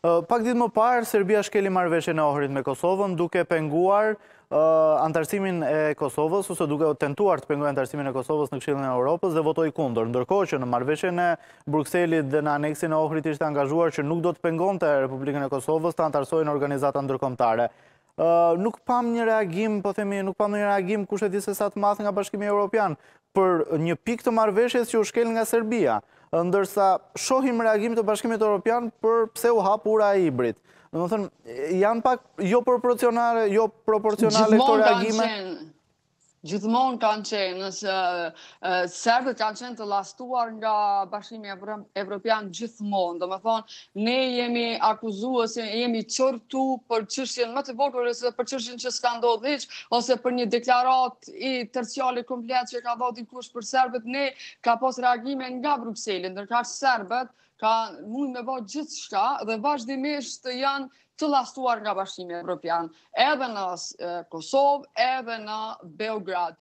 Pak ditë më parë, Serbia shkeli marveshën e ohërit me Kosovën duke penguar antarësimin e Kosovës ose duke tentuar të penguar antarësimin e Kosovës në kshilën e Europës dhe votoj kundër. Ndërko që në marveshën e Bruxellit dhe në aneksin e ohërit ishte angazhuar që nuk do të pengon të Republikën e Kosovës të antarësojnë në organizatën ndërkomtare nuk pam një reagim, po themi, nuk pam një reagim kushtet i së sa të madh nga Bashkimi Evropian për një pikë të marrëveshjes që u shkel nga Serbia, ndërsa shohim reagimin të Bashkimit Evropian për pse u hap ura e Ibrit. Do të thonë, janë pak jo proporcionale, jo proporcionale këto reagime. Gjithmonë kanë qenë, nëse serbet kanë qenë të lastuar nga bashkimi evropian gjithmonë. Do me thonë, ne jemi akuzuës, jemi qërtu për qërshin më të vokër, ose për qërshin që s'ka ndohë dhiqë, ose për një deklarat i tërcjali komplet që ka vodin kush për serbet, ne ka pos reagime nga Bruxelles, ndërka që serbet, ka mund me bëjt gjithë shka dhe vazhdimisht janë të lastuar nga bashkimi evropian, edhe në Kosovë, edhe në Beograd.